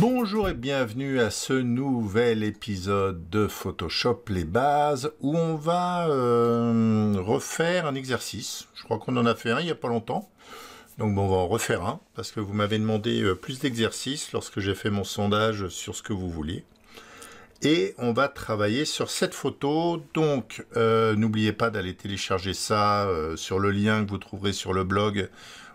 Bonjour et bienvenue à ce nouvel épisode de Photoshop les bases où on va euh, refaire un exercice. Je crois qu'on en a fait un il n'y a pas longtemps. Donc on va en refaire un parce que vous m'avez demandé euh, plus d'exercices lorsque j'ai fait mon sondage sur ce que vous vouliez. Et on va travailler sur cette photo. Donc euh, n'oubliez pas d'aller télécharger ça sur le lien que vous trouverez sur le blog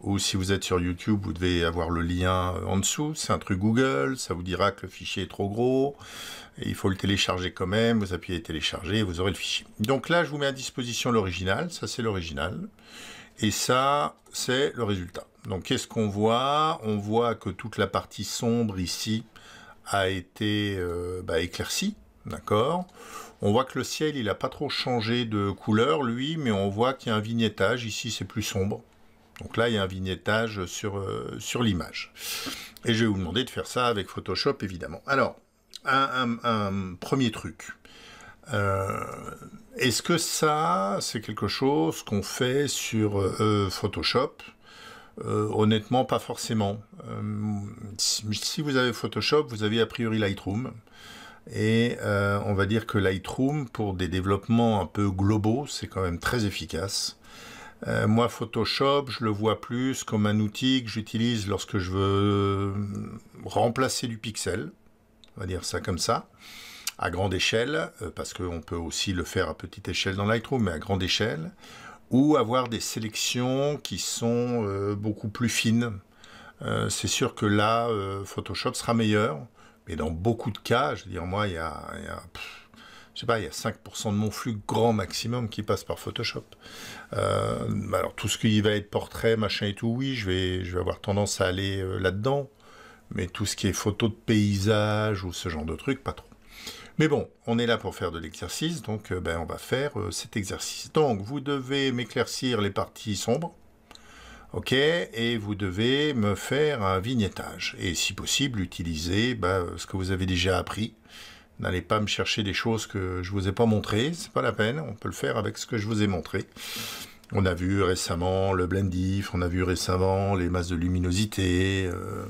ou si vous êtes sur YouTube, vous devez avoir le lien euh, en dessous. C'est un truc Google, ça vous dira que le fichier est trop gros, il faut le télécharger quand même, vous appuyez télécharger et vous aurez le fichier. Donc là, je vous mets à disposition l'original, ça c'est l'original, et ça c'est le résultat. Donc qu'est-ce qu'on voit On voit que toute la partie sombre ici a été euh, bah, éclaircie, d'accord on voit que le ciel, il n'a pas trop changé de couleur, lui, mais on voit qu'il y a un vignettage. Ici, c'est plus sombre. Donc là, il y a un vignettage sur, euh, sur l'image. Et je vais vous demander de faire ça avec Photoshop, évidemment. Alors, un, premier truc. Euh, est-ce que ça, c'est quelque chose qu'on fait sur euh, Photoshop Honnêtement, pas forcément. si vous avez Photoshop, vous avez a priori Lightroom. Et on va dire que Lightroom, pour des développements un peu globaux, c'est quand même très efficace. Euh, moi, Photoshop, je le vois plus comme un outil que j'utilise lorsque je veux euh, remplacer du pixel, on va dire ça comme ça, à grande échelle, euh, parce qu'on peut aussi le faire à petite échelle dans Lightroom, mais à grande échelle, ou avoir des sélections qui sont beaucoup plus fines. c'est sûr que là, Photoshop sera meilleur, mais dans beaucoup de cas, je veux dire, moi, il y a, je sais pas, il y a 5% de mon flux grand maximum qui passe par Photoshop. Euh, alors tout ce qui va être portrait, machin et tout, oui, je vais, je vais avoir tendance à aller euh, là-dedans. Mais tout ce qui est photo de paysage ou ce genre de truc, pas trop. Mais bon, on est là pour faire de l'exercice, donc euh, ben, on va faire cet exercice. Donc vous devez m'éclaircir les parties sombres. Ok, et vous devez me faire un vignettage. Et si possible, utiliser ben, ce que vous avez déjà appris. N'allez pas me chercher des choses que je ne vous ai pas montrées, c'est pas la peine, on peut le faire avec ce que je vous ai montré. On a vu récemment le blendif, on a vu récemment les masses de luminosité. Euh,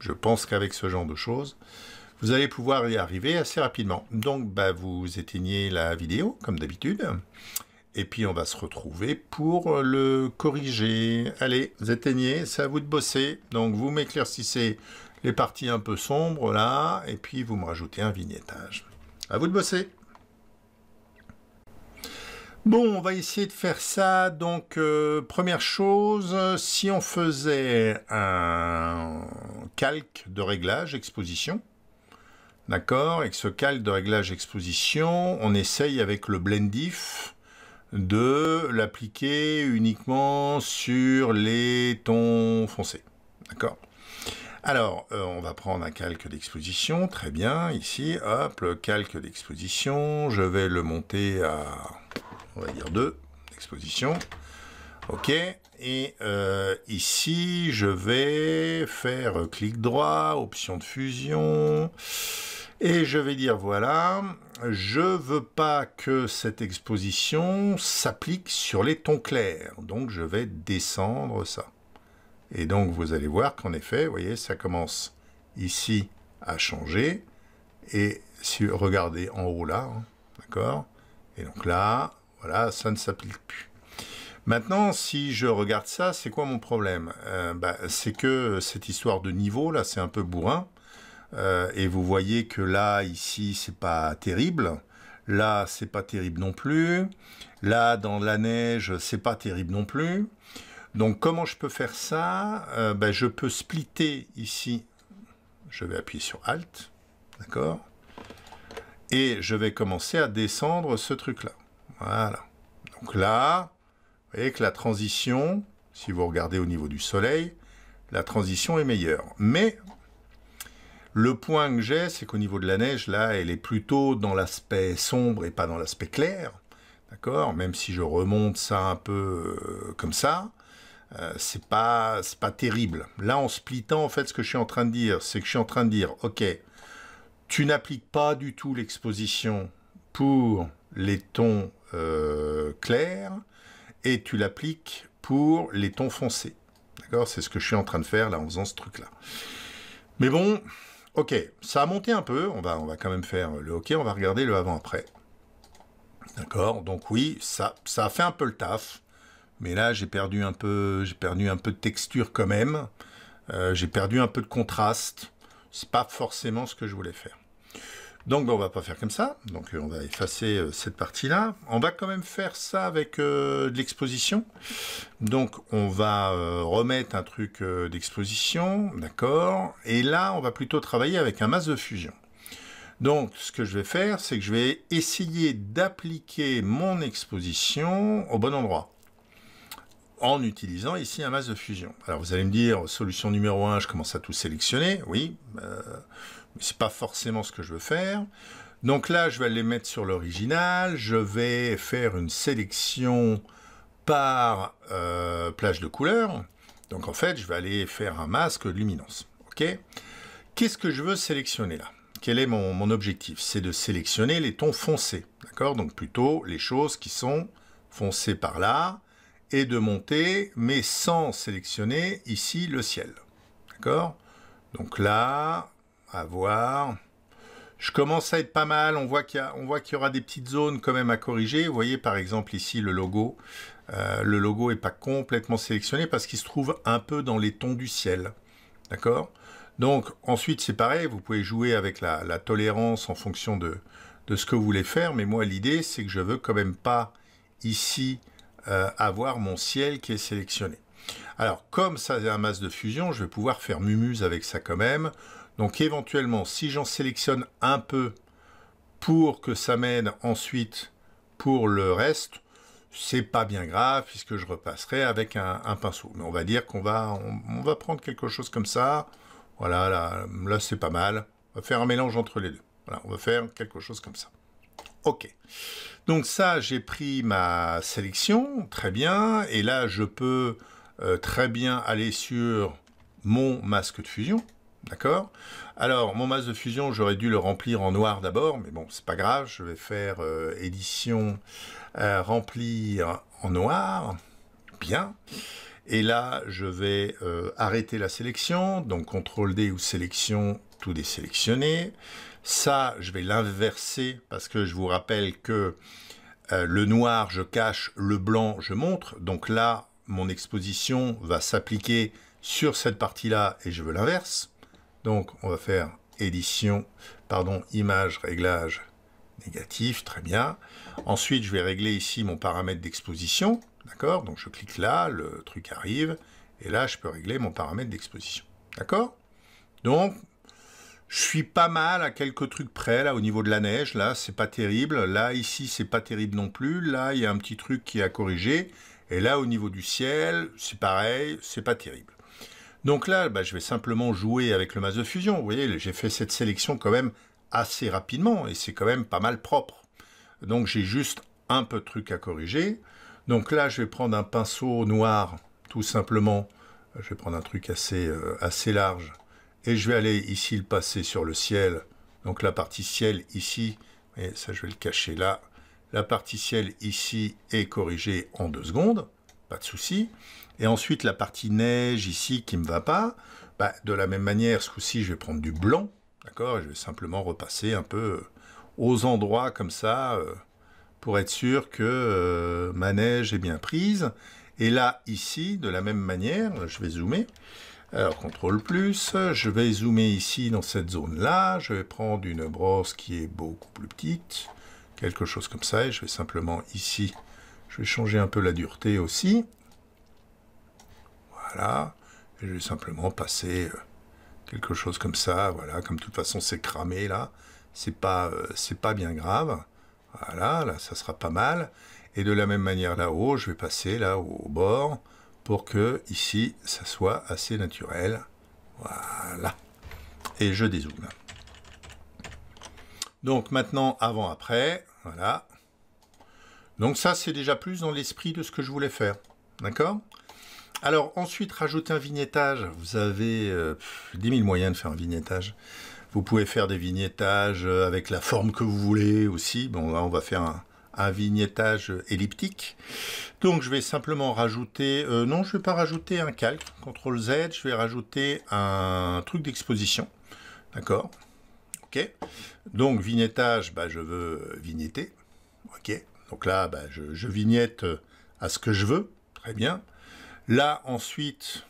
je pense qu'avec ce genre de choses, vous allez pouvoir y arriver assez rapidement. Donc bah, vous éteignez la vidéo comme d'habitude. Et puis on va se retrouver pour le corriger. Allez, vous éteignez, c'est à vous de bosser. Donc vous m'éclaircissez les parties un peu sombres là, et puis vous me rajoutez un vignettage. À vous de bosser Bon, on va essayer de faire ça. Donc, euh, première chose, si on faisait un calque de réglage exposition, d'accord, avec ce calque de réglage exposition, on essaye avec le blendif de l'appliquer uniquement sur les tons foncés, d'accord alors, euh, on va prendre un calque d'exposition, très bien, ici, hop, le calque d'exposition, je vais le monter à, on va dire 2, exposition, ok, et euh, ici, je vais faire clic droit, option de fusion, et je vais dire voilà, je veux pas que cette exposition s'applique sur les tons clairs. Donc je vais descendre ça. Et donc vous allez voir qu'en effet, vous voyez, ça commence ici à changer. Et si regardez en haut là, hein, d'accord Et donc là, voilà, ça ne s'applique plus. Maintenant, si je regarde ça, c'est quoi mon problème euh, bah, C'est que cette histoire de niveau, là, c'est un peu bourrin. Euh, et vous voyez que là, ici, c'est pas terrible. Là, c'est pas terrible non plus. Là, dans la neige, c'est pas terrible non plus. Donc comment je peux faire ça euh, ben, Je peux splitter ici, je vais appuyer sur Alt, d'accord Et je vais commencer à descendre ce truc-là. Voilà. Donc là, vous voyez que la transition, si vous regardez au niveau du soleil, la transition est meilleure. Mais le point que j'ai, c'est qu'au niveau de la neige, là, elle est plutôt dans l'aspect sombre et pas dans l'aspect clair. D'accord Même si je remonte ça un peu euh, comme ça, euh, c'est pas pas terrible. Là, en splittant, en fait, ce que je suis en train de dire, c'est que je suis en train de dire, ok, tu n'appliques pas du tout l'exposition pour les tons euh, clairs et tu l'appliques pour les tons foncés. D'accord C'est ce que je suis en train de faire là en faisant ce truc-là. Mais bon, ok, ça a monté un peu. On va, on va quand même faire le OK, on va regarder le avant-après. D'accord Donc oui, ça, ça a fait un peu le taf. Mais là, j'ai perdu un peu, j'ai perdu un peu de texture quand même. Euh, j'ai perdu un peu de contraste. C'est pas forcément ce que je voulais faire. Donc, ben, on va pas faire comme ça. Donc, euh, on va effacer euh, cette partie-là. On va quand même faire ça avec de l'exposition. Donc, on va remettre un truc d'exposition, d'accord. Et là, on va plutôt travailler avec un masque de fusion. Donc, ce que je vais faire, c'est que je vais essayer d'appliquer mon exposition au bon endroit en utilisant ici un masque de fusion. Alors vous allez me dire, solution numéro 1, je commence à tout sélectionner, oui, euh, c'est pas forcément ce que je veux faire. Donc là, je vais les mettre sur l'original, je vais faire une sélection par euh, plage de couleur. Donc en fait, je vais aller faire un masque de luminance. Ok Qu'est-ce que je veux sélectionner là Quel est mon, mon objectif C'est de sélectionner les tons foncés. D'accord Donc plutôt les choses qui sont foncées par là, et de monter, mais sans sélectionner ici le ciel. D'accord Donc là, à voir. Je commence à être pas mal, on voit qu'il y, qu'il y, aura des petites zones quand même à corriger. Vous voyez par exemple ici le logo. Euh, le logo n'est pas complètement sélectionné parce qu'il se trouve un peu dans les tons du ciel. D'accord Donc ensuite c'est pareil, vous pouvez jouer avec la, la tolérance en fonction de, de, ce que vous voulez faire. Mais moi l'idée c'est que je veux quand même pas ici euh, avoir mon ciel qui est sélectionné. Alors, comme ça c'est un masque de fusion, je vais pouvoir faire mumuse avec ça quand même. Donc, éventuellement, si j'en sélectionne un peu pour que ça mène ensuite pour le reste, c'est pas bien grave puisque je repasserai avec un, pinceau. Mais on va dire qu'on va, on, va prendre quelque chose comme ça. Voilà, là, là c'est pas mal. On va faire un mélange entre les deux. Voilà, on va faire quelque chose comme ça. OK. Donc ça, j'ai pris ma sélection, très bien, et là, je peux euh, très bien aller sur mon masque de fusion, d'accord Alors, mon masque de fusion, j'aurais dû le remplir en noir d'abord, mais bon, c'est pas grave, je vais faire euh, édition, euh, remplir en noir, bien. Et là, je vais euh, arrêter la sélection, donc CTRL D ou sélection, tout désélectionner. Ça, je vais l'inverser parce que je vous rappelle que euh, le noir, je cache, le blanc, je montre. Donc là, mon exposition va s'appliquer sur cette partie-là et je veux l'inverse. Donc on va faire édition, pardon, image, réglage, négatif, très bien. Ensuite, je vais régler ici mon paramètre d'exposition. D'accord Donc je clique là, le truc arrive, et là je peux régler mon paramètre d'exposition. D'accord Donc je suis pas mal à quelques trucs près là au niveau de la neige, là c'est pas terrible, là ici c'est pas terrible non plus, là il y a un petit truc qui est à corriger, et là au niveau du ciel, c'est pareil, c'est pas terrible. Donc là, bah, je vais simplement jouer avec le masque de fusion. Vous voyez, j'ai fait cette sélection quand même assez rapidement et c'est quand même pas mal propre. Donc j'ai juste un peu de trucs à corriger. Donc là, je vais prendre un pinceau noir, tout simplement. Je vais prendre un truc assez, euh, assez large. Et je vais aller ici le passer sur le ciel. Donc la partie ciel ici, et ça je vais le cacher là. La partie ciel ici est corrigée en deux secondes, pas de souci. Et ensuite la partie neige ici qui ne me va pas, bah, de la même manière, ce coup-ci, je vais prendre du blanc, d'accord Je vais simplement repasser un peu euh, aux endroits comme ça, euh, pour être sûr que euh, ma neige est bien prise. Et là, ici, de la même manière, je vais zoomer. Alors, contrôle plus, je vais zoomer ici dans cette zone-là, je vais prendre une brosse qui est beaucoup plus petite, quelque chose comme ça, et je vais simplement ici, je vais changer un peu la dureté aussi. Voilà, je vais simplement passer euh, quelque chose comme ça, voilà, comme de toute façon c'est cramé là, c'est pas, euh, c'est pas bien grave. Voilà, là, ça sera pas mal. Et de la même manière là-haut, je vais passer là au bord pour que ici, ça soit assez naturel. Voilà. Et je dézoome. Donc maintenant, avant-après, voilà. Donc ça, c'est déjà plus dans l'esprit de ce que je voulais faire. D'accord Alors ensuite, rajouter un vignettage. Vous avez euh, dix 10 000 moyens de faire un vignettage. Vous pouvez faire des vignettages euh, avec la forme que vous voulez aussi. Bon, là, on va faire un, vignettage elliptique. Donc je vais simplement rajouter, euh, non je ne vais pas rajouter un calque, CTRL Z, je vais rajouter un truc d'exposition, d'accord Ok, donc vignettage, bah, je veux vignetter, ok, donc là bah, je vignette euh, à ce que je veux, très bien. Là ensuite,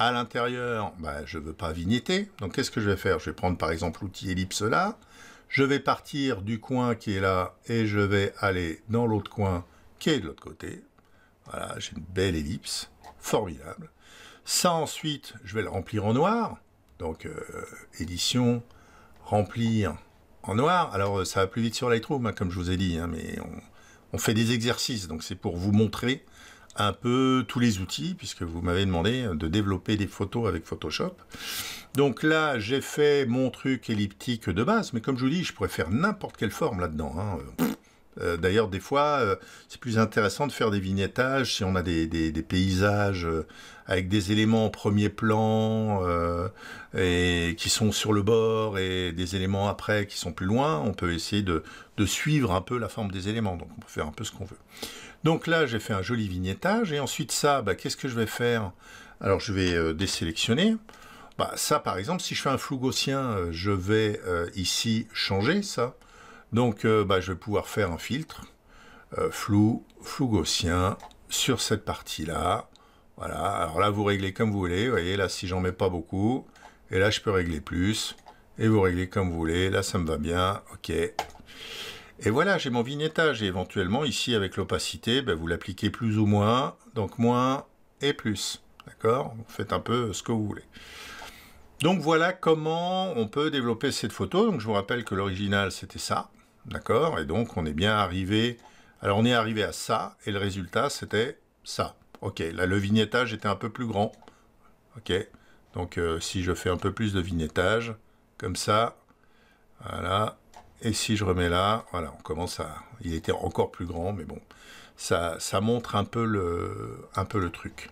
à l'intérieur, bah, je ne veux pas vignetter. Donc qu'est-ce que je vais faire Je vais prendre par exemple l'outil ellipse là. Je vais partir du coin qui est là et je vais aller dans l'autre coin qui est de l'autre côté. Voilà, j'ai une belle ellipse, formidable. Ça ensuite, je vais le remplir en noir. Donc euh, édition, remplir en noir. Alors euh, ça va plus vite sur Lightroom, hein, comme je vous ai dit, hein, mais on fait des exercices, donc c'est pour vous montrer un peu tous les outils, puisque vous m'avez demandé de développer des photos avec Photoshop. Donc là, j'ai fait mon truc elliptique de base, mais comme je vous dis, je pourrais faire n'importe quelle forme là-dedans. Hein. Euh, d'ailleurs, des fois, euh, c'est plus intéressant de faire des vignettages si on a des, paysages euh, avec des éléments en premier plan et qui sont sur le bord et des éléments après qui sont plus loin. On peut essayer de suivre un peu la forme des éléments, donc on peut faire un peu ce qu'on veut. Donc là, j'ai fait un joli vignettage. Et ensuite, ça, bah, qu'est-ce que je vais faire Alors, je vais euh, désélectionner. Bah, ça, par exemple, si je fais un flou gaussien, euh, je vais euh, ici changer ça. Donc, bah, je vais pouvoir faire un filtre. flou, flou gaussien sur cette partie-là. Voilà, alors là, vous réglez comme vous voulez. Vous voyez, là, si j'en mets pas beaucoup, et là, je peux régler plus. Et vous réglez comme vous voulez. Là, ça me va bien. OK. Et voilà, j'ai mon vignettage. Et éventuellement, ici, avec l'opacité, ben, vous l'appliquez plus ou moins. Donc moins et plus. D'accord Vous faites un peu ce que vous voulez. Donc voilà comment on peut développer cette photo. Donc je vous rappelle que l'original, c'était ça. D'accord Et donc on est bien arrivé... Alors on est arrivé à ça, et le résultat, c'était ça. Ok, là, le vignettage était un peu plus grand. Ok, donc euh, si je fais un peu plus de vignettage, comme ça, voilà, et si je remets là, voilà, on commence à... Il était encore plus grand, mais bon, ça, ça montre un peu, le, un peu le truc.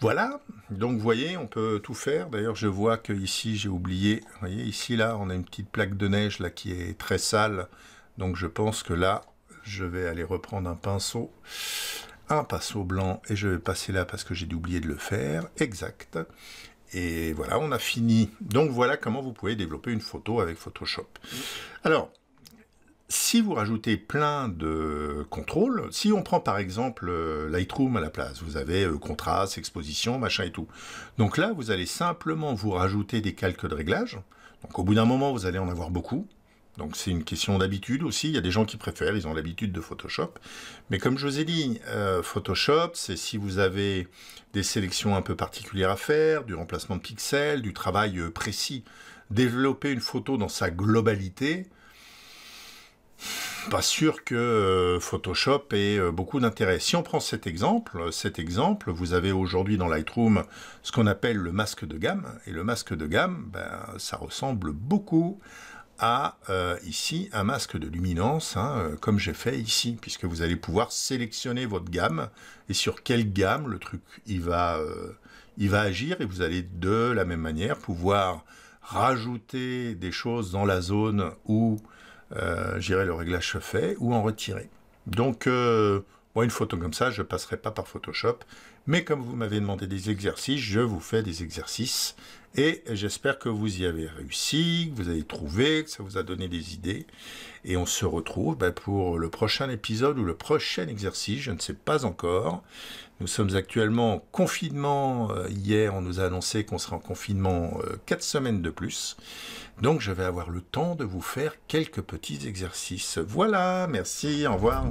Voilà, donc vous voyez, on peut tout faire. D'ailleurs, je vois que ici j'ai oublié. Vous voyez, ici, là, on a une petite plaque de neige là qui est très sale. Donc je pense que là, je vais aller reprendre un pinceau, un pinceau blanc, et je vais passer là parce que j'ai oublié de le faire. Exact. Et voilà, on a fini. Donc voilà comment vous pouvez développer une photo avec Photoshop. Alors, si vous rajoutez plein de contrôles, si on prend par exemple euh, Lightroom à la place, vous avez euh, contraste, exposition, machin et tout. Donc là, vous allez simplement vous rajouter des calques de réglage. Donc au bout d'un moment, vous allez en avoir beaucoup. Donc c'est une question d'habitude aussi. Il y a des gens qui préfèrent, ils ont l'habitude de Photoshop. Mais comme je vous ai dit, euh, Photoshop, c'est si vous avez des sélections un peu particulières à faire, du remplacement de pixels, du travail euh, précis. Développer une photo dans sa globalité, pas sûr que euh, Photoshop ait beaucoup d'intérêt. Si on prend cet exemple, cet exemple, vous avez aujourd'hui dans Lightroom ce qu'on appelle le masque de gamme, et le masque de gamme, ben, ça ressemble beaucoup à euh, ici un masque de luminance, hein, euh, comme j'ai fait ici, puisque vous allez pouvoir sélectionner votre gamme et sur quelle gamme le truc il va, euh, il va agir et vous allez de la même manière pouvoir rajouter des choses dans la zone où j'irai le réglage fait ou en retirer. Donc une photo comme ça, je ne passerai pas par Photoshop. Mais comme vous m'avez demandé des exercices, je vous fais des exercices. Et j'espère que vous y avez réussi, que vous avez trouvé, que ça vous a donné des idées. Et on se retrouve bah, pour le prochain épisode ou le prochain exercice, je ne sais pas encore. Nous sommes actuellement en confinement. Euh, hier, on nous a annoncé qu'on sera en confinement 4 euh, semaines de plus. Donc, je vais avoir le temps de vous faire quelques petits exercices. Voilà, merci, au revoir.